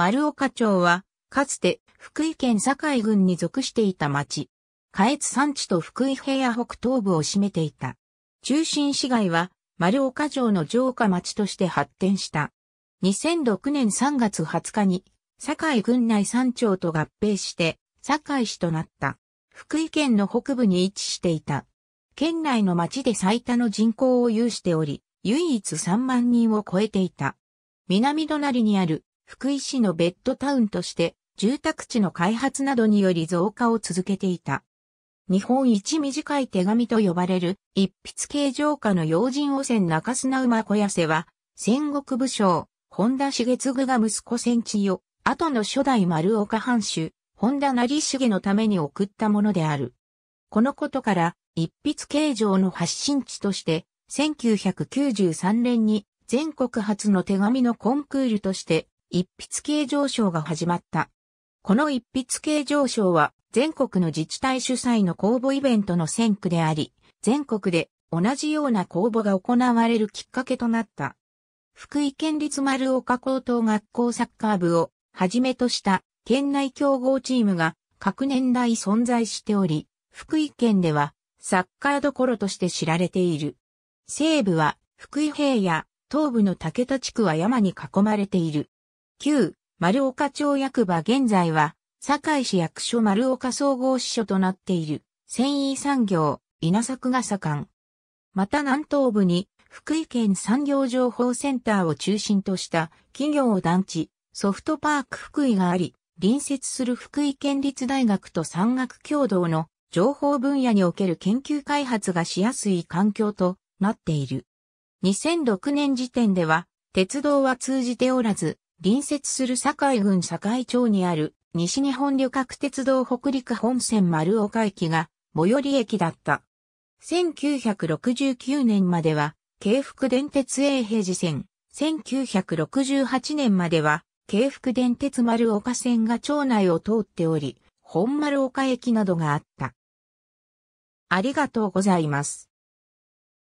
丸岡町は、かつて福井県堺郡に属していた町。下越山地と福井平野北東部を占めていた。中心市街は丸岡城の城下町として発展した。2006年3月20日に、堺郡内山町と合併して、堺市となった。福井県の北部に位置していた。県内の町で最多の人口を有しており、唯一3万人を超えていた。南隣にある福井市のベッドタウンとして住宅地の開発などにより増加を続けていた。日本一短い手紙と呼ばれる一筆形状下の用人汚染中砂馬小痩せは戦国武将、本田重次が息子戦地よ、後の初代丸岡藩主、本田成重のために送ったものである。このことから一筆形状の発信地として1993年に全国初の手紙のコンクールとして一筆形上昇が始まった。この一筆形上昇は全国の自治体主催の公募イベントの選駆であり、全国で同じような公募が行われるきっかけとなった。福井県立丸岡高等学校サッカー部をはじめとした県内競合チームが各年代存在しており、福井県ではサッカーどころとして知られている。西部は福井平野、東部の竹田地区は山に囲まれている。旧、丸岡町役場現在は、堺市役所丸岡総合支所となっている、繊維産業、稲作が盛ん。また南東部に、福井県産業情報センターを中心とした企業団地、ソフトパーク福井があり、隣接する福井県立大学と山岳共同の情報分野における研究開発がしやすい環境となっている。2006年時点では、鉄道は通じておらず、隣接する堺郡堺町にある西日本旅客鉄道北陸本線丸岡駅が最寄り駅だった。1969年までは、京福電鉄永平寺線、1968年までは、京福電鉄丸岡線が町内を通っており、本丸岡駅などがあった。ありがとうございます。